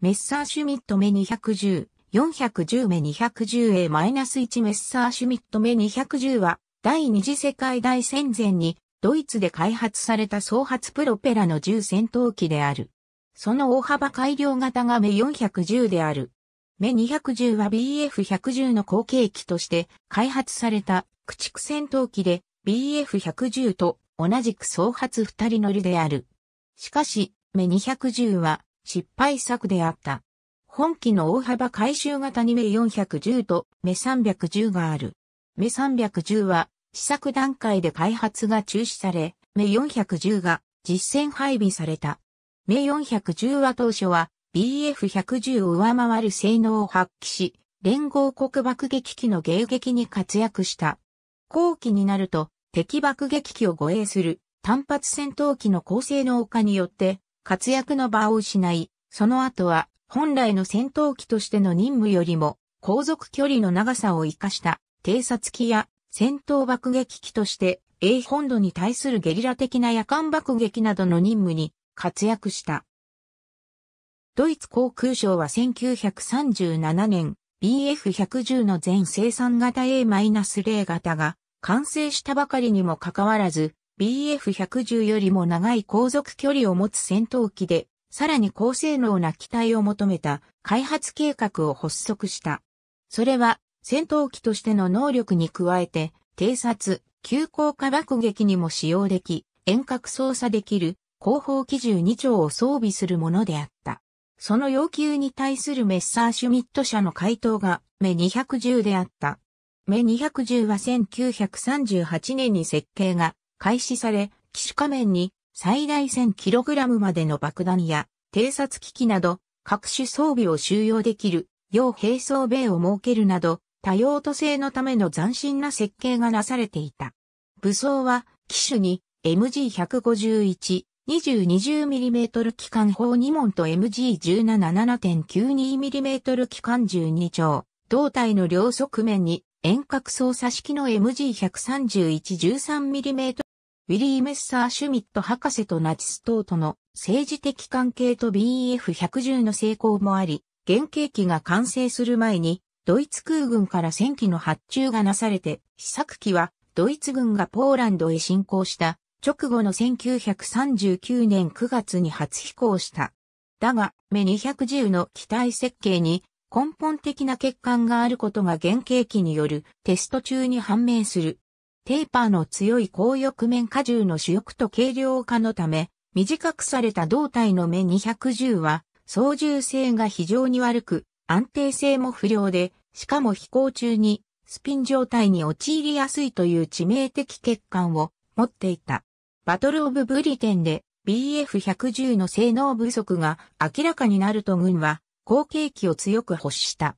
メッサーシュミット目210、410目 210A-1 メッサーシュミット目210は、第二次世界大戦前に、ドイツで開発された総発プロペラの銃戦闘機である。その大幅改良型が目410である。目210は BF110 の後継機として開発された駆逐戦闘機で BF110 と同じく総発2人乗りである。しかし、目210は失敗作であった。本機の大幅回収型に目410と目310がある。目310は試作段階で開発が中止され、目410が実戦配備された。目410は当初は BF110 を上回る性能を発揮し、連合国爆撃機の迎撃に活躍した。後期になると敵爆撃機を護衛する単発戦闘機の高性能化によって活躍の場を失い、その後は本来の戦闘機としての任務よりも航続距離の長さを活かした偵察機や戦闘爆撃機として英本土に対するゲリラ的な夜間爆撃などの任務に活躍した。ドイツ航空省は1937年 BF110 の全生産型 A-0 型が完成したばかりにもかかわらず BF110 よりも長い航続距離を持つ戦闘機で、さらに高性能な機体を求めた開発計画を発足した。それは戦闘機としての能力に加えて、偵察、急降下爆撃にも使用でき、遠隔操作できる後方機銃2丁を装備するものであった。その要求に対するメッサーシュミット社の回答がメ210であった。メ210は1938年に設計が開始され、機種仮面に最大 1000kg までの爆弾や偵察機器など各種装備を収容できる要兵装米を設けるなど多用途性のための斬新な設計がなされていた。武装は機種に MG151、2020mm 機関砲2門と MG17.7.92mm 機関12丁、胴体の両側面に遠隔操作式の MG131-13mm ウィリー・メッサー・シュミット博士とナチス党との政治的関係と BF110 の成功もあり、原型機が完成する前に、ドイツ空軍から戦機の発注がなされて、試作機はドイツ軍がポーランドへ侵攻した直後の1939年9月に初飛行した。だが、目210の機体設計に根本的な欠陥があることが原型機によるテスト中に判明する。テーパーの強い高翼面荷重の主翼と軽量化のため、短くされた胴体の目210は、操縦性が非常に悪く、安定性も不良で、しかも飛行中にスピン状態に陥りやすいという致命的欠陥を持っていた。バトルオブブリテンで BF110 の性能不足が明らかになると軍は後継機を強く欲した。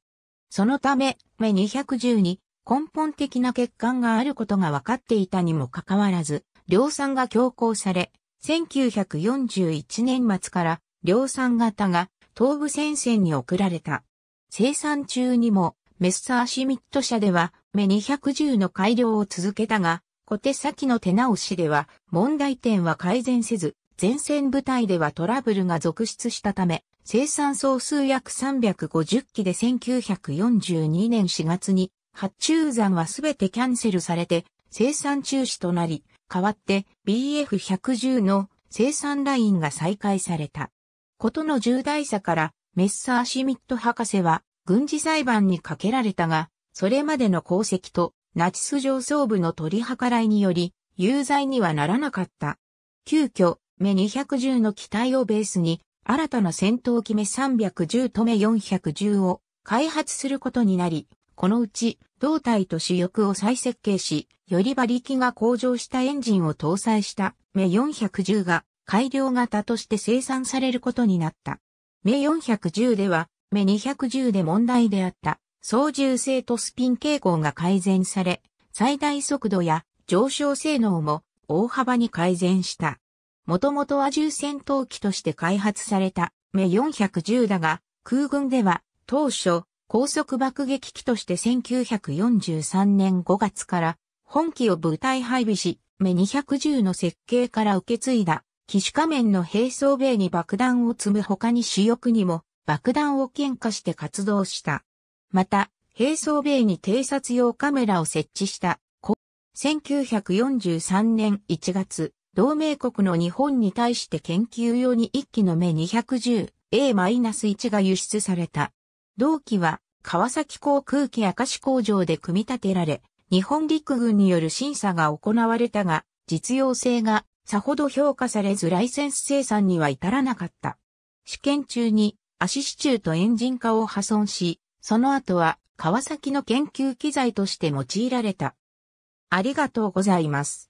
そのため、目210に根本的な欠陥があることが分かっていたにもかかわらず、量産が強行され、1941年末から量産型が東部戦線に送られた。生産中にもメッサーシミット社では目210の改良を続けたが、小手先の手直しでは問題点は改善せず、前線部隊ではトラブルが続出したため、生産総数約350機で1942年4月に発注山はすべてキャンセルされて生産中止となり、代わって BF110 の生産ラインが再開された。ことの重大さからメッサーシミット博士は軍事裁判にかけられたが、それまでの功績とナチス上層部の取り計らいにより有罪にはならなかった。急遽、目210の機体をベースに新たな戦闘機目310と目410を開発することになり、このうち胴体と主翼を再設計し、より馬力が向上したエンジンを搭載したメ410が改良型として生産されることになった。メ410では、メ210で問題であった操縦性とスピン傾向が改善され、最大速度や上昇性能も大幅に改善した。もともとは重戦闘機として開発されたメ410だが、空軍では当初高速爆撃機として1943年5月から本機を部隊配備し、目210の設計から受け継いだ、機種仮面の兵装米に爆弾を積む他に主翼にも爆弾を喧嘩して活動した。また、兵装米に偵察用カメラを設置した。1943年1月、同盟国の日本に対して研究用に1機の目 210A-1 が輸出された。同機は川崎航空機明石工場で組み立てられ、日本陸軍による審査が行われたが、実用性がさほど評価されずライセンス生産には至らなかった。試験中に足支柱とエンジン化を破損し、その後は川崎の研究機材として用いられた。ありがとうございます。